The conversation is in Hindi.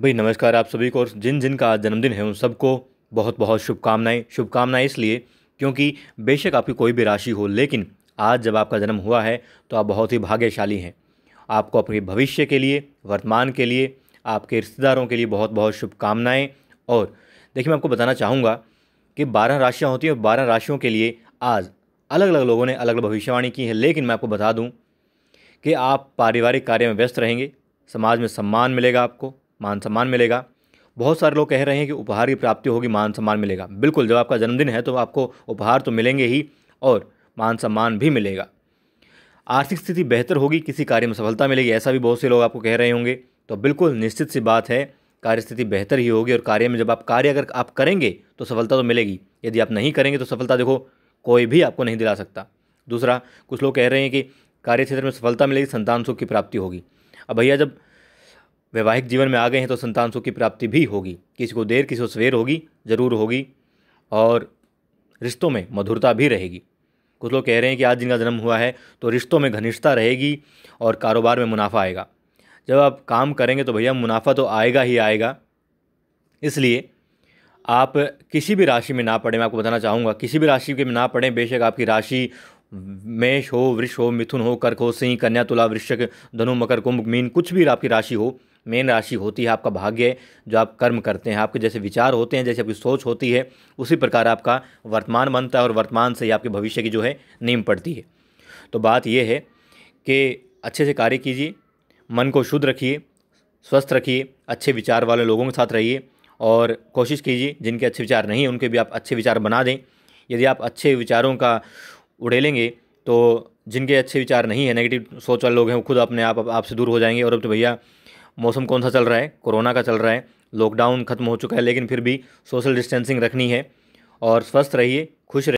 भाई नमस्कार आप सभी को और जिन जिन का आज जन्मदिन है उन सबको बहुत बहुत शुभकामनाएं शुभकामनाएं इसलिए क्योंकि बेशक आपकी कोई भी राशि हो लेकिन आज जब आपका जन्म हुआ है तो आप बहुत ही भाग्यशाली हैं आपको अपने भविष्य के लिए वर्तमान के लिए आपके रिश्तेदारों के लिए बहुत बहुत शुभकामनाएँ और देखिए मैं आपको बताना चाहूँगा कि बारह राशियाँ होती हैं और बारह राशियों के लिए आज अलग अलग लोगों ने अलग अलग भविष्यवाणी की है लेकिन मैं आपको बता दूँ कि आप पारिवारिक कार्य में व्यस्त रहेंगे समाज में सम्मान मिलेगा आपको मान सम्मान मिलेगा बहुत सारे लोग कह रहे हैं कि उपहार की प्राप्ति होगी मान सम्मान मिलेगा बिल्कुल जब आपका जन्मदिन है तो आपको उपहार तो मिलेंगे ही और मान सम्मान भी मिलेगा आर्थिक स्थिति बेहतर होगी किसी कार्य में सफलता मिलेगी ऐसा भी बहुत से लोग आपको कह रहे होंगे तो बिल्कुल निश्चित सी बात है कार्यस्थिति बेहतर ही होगी और कार्य में जब आप कार्य अगर आप करेंगे तो सफलता तो मिलेगी यदि आप नहीं करेंगे तो सफलता देखो कोई भी आपको नहीं दिला सकता दूसरा कुछ लोग कह रहे हैं कि कार्य क्षेत्र में सफलता मिलेगी संतान सुख की प्राप्ति होगी अब भैया जब वैवाहिक जीवन में आ गए हैं तो संतान सुख की प्राप्ति भी होगी किसी को देर किसी को सवेर होगी ज़रूर होगी और रिश्तों में मधुरता भी रहेगी कुछ लोग कह रहे हैं कि आज जिनका जन्म हुआ है तो रिश्तों में घनिष्ठता रहेगी और कारोबार में मुनाफा आएगा जब आप काम करेंगे तो भैया मुनाफा तो आएगा ही आएगा इसलिए आप किसी भी राशि में ना पढ़ें मैं आपको बताना चाहूँगा किसी भी राशि के में ना पढ़ें बेशक आपकी राशि मेष हो वृक्ष हो मिथुन हो कर्क हो सिंह कन्या तुला वृश्चिक धनु मकर कुंभ मीन कुछ भी आपकी राशि हो मेन राशि होती है आपका भाग्य जो आप कर्म करते हैं आपके जैसे विचार होते हैं जैसे आपकी सोच होती है उसी प्रकार आपका वर्तमान बनता है और वर्तमान से ही आपके भविष्य की जो है नींव पड़ती है तो बात यह है कि अच्छे से कार्य कीजिए मन को शुद्ध रखिए स्वस्थ रखिए अच्छे विचार वाले लोगों के साथ रहिए और कोशिश कीजिए जिनके अच्छे विचार नहीं उनके भी आप अच्छे विचार बना दें यदि आप अच्छे विचारों का उड़ेलेंगे तो जिनके अच्छे विचार नहीं है नेगेटिव सोच वाले लोग हैं वो खुद अपने आप आपसे दूर हो जाएंगे और अब तो भैया मौसम कौन सा चल रहा है कोरोना का चल रहा है लॉकडाउन खत्म हो चुका है लेकिन फिर भी सोशल डिस्टेंसिंग रखनी है और स्वस्थ रहिए खुश रहिए